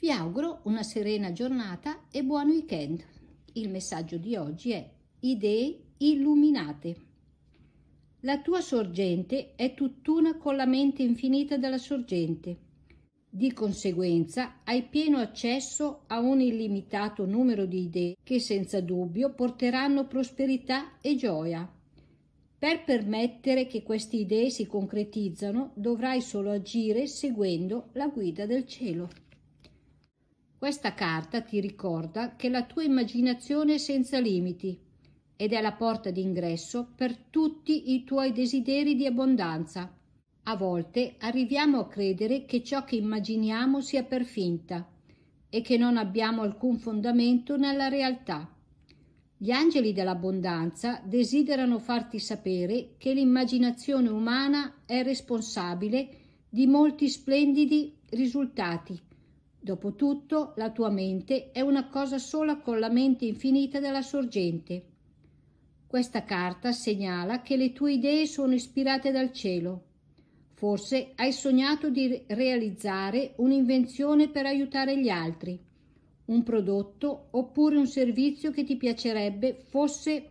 Vi auguro una serena giornata e buon weekend. Il messaggio di oggi è idee illuminate. La tua sorgente è tutt'una con la mente infinita della sorgente. Di conseguenza hai pieno accesso a un illimitato numero di idee che senza dubbio porteranno prosperità e gioia. Per permettere che queste idee si concretizzano dovrai solo agire seguendo la guida del cielo. Questa carta ti ricorda che la tua immaginazione è senza limiti ed è la porta d'ingresso per tutti i tuoi desideri di abbondanza. A volte arriviamo a credere che ciò che immaginiamo sia per finta e che non abbiamo alcun fondamento nella realtà. Gli angeli dell'abbondanza desiderano farti sapere che l'immaginazione umana è responsabile di molti splendidi risultati Dopotutto la tua mente è una cosa sola con la mente infinita della sorgente. Questa carta segnala che le tue idee sono ispirate dal cielo. Forse hai sognato di realizzare un'invenzione per aiutare gli altri, un prodotto oppure un servizio che ti piacerebbe fosse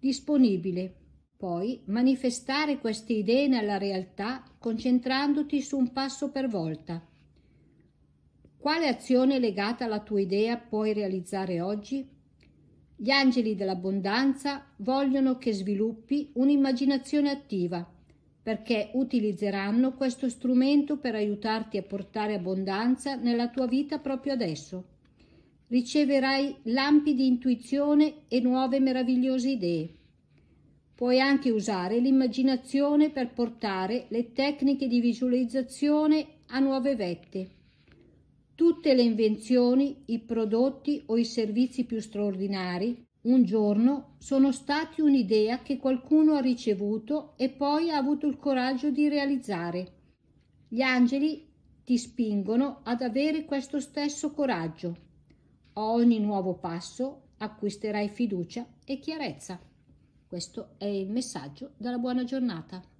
disponibile. Poi manifestare queste idee nella realtà concentrandoti su un passo per volta. Quale azione legata alla tua idea puoi realizzare oggi? Gli angeli dell'abbondanza vogliono che sviluppi un'immaginazione attiva, perché utilizzeranno questo strumento per aiutarti a portare abbondanza nella tua vita proprio adesso. Riceverai lampi di intuizione e nuove meravigliose idee. Puoi anche usare l'immaginazione per portare le tecniche di visualizzazione a nuove vette tutte le invenzioni, i prodotti o i servizi più straordinari, un giorno sono stati un'idea che qualcuno ha ricevuto e poi ha avuto il coraggio di realizzare. Gli angeli ti spingono ad avere questo stesso coraggio. A ogni nuovo passo acquisterai fiducia e chiarezza. Questo è il messaggio della buona giornata.